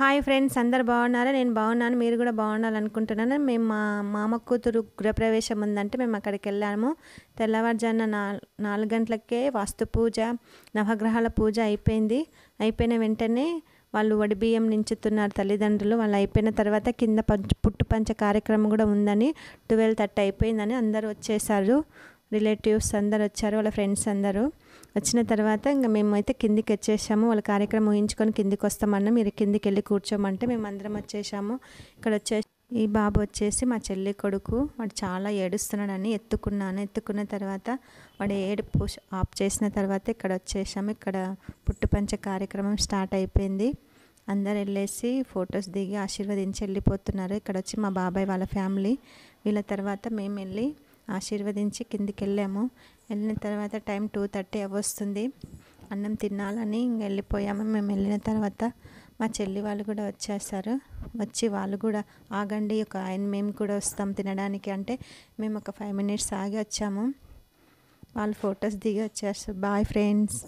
hi friends అందరు బాగున్నారా నేను బాగున్నాను మీరు కూడా బాగుండాలనుకుంటున్నాను మేము మా మామ కూతురు గృహప్రవేశం ఉందంటే మేము అక్కడికి వెళ్ళాము తెల్లవారుజామున నా నాలుగు గంటలకే వాస్తు పూజ నవగ్రహాల పూజ అయిపోయింది అయిపోయిన వెంటనే వాళ్ళు వడిబియ్యం నించుతున్నారు తల్లిదండ్రులు వాళ్ళు అయిపోయిన తర్వాత కింద పంచ పుట్టు పంచ కార్యక్రమం కూడా ఉందని ట్వెల్వ్ థర్టీ అయిపోయిందని అందరూ వచ్చేసారు రిలేటివ్స్ అందరు వచ్చారు వాళ్ళ ఫ్రెండ్స్ అందరూ వచ్చిన తర్వాత ఇంకా మేమైతే కిందికి వచ్చేసాము వాళ్ళ కార్యక్రమం ఊహించుకొని కిందికి వస్తామన్నా మీరు కిందికి వెళ్ళి కూర్చోమంటే మేము అందరం వచ్చేసాము ఇక్కడ వచ్చే ఈ బాబు వచ్చేసి మా చెల్లి కొడుకు వాడు చాలా ఏడుస్తున్నాడని ఎత్తుకున్నాను ఎత్తుకున్న తర్వాత వాడు ఏడుపు ఆఫ్ చేసిన తర్వాత ఇక్కడ వచ్చేసాము ఇక్కడ పుట్టుపంచ కార్యక్రమం స్టార్ట్ అయిపోయింది అందరు వెళ్ళేసి ఫొటోస్ దిగి ఆశీర్వదించి వెళ్ళిపోతున్నారు ఇక్కడ వచ్చి మా బాబాయ్ వాళ్ళ ఫ్యామిలీ వీళ్ళ తర్వాత మేము వెళ్ళి ఆశీర్వదించి కిందికి వెళ్ళాము వెళ్ళిన తర్వాత టైం టూ థర్టీ వస్తుంది అన్నం తినాలని ఇంక వెళ్ళిపోయాము మేము వెళ్ళిన తర్వాత మా చెల్లి వాళ్ళు కూడా వచ్చేసారు వచ్చి వాళ్ళు కూడా ఆగండి ఒక ఆయన మేము కూడా వస్తాం తినడానికి అంటే మేము ఒక ఫైవ్ మినిట్స్ ఆగి వచ్చాము వాళ్ళు ఫొటోస్ దిగి వచ్చేస్తారు బాయ్ ఫ్రెండ్స్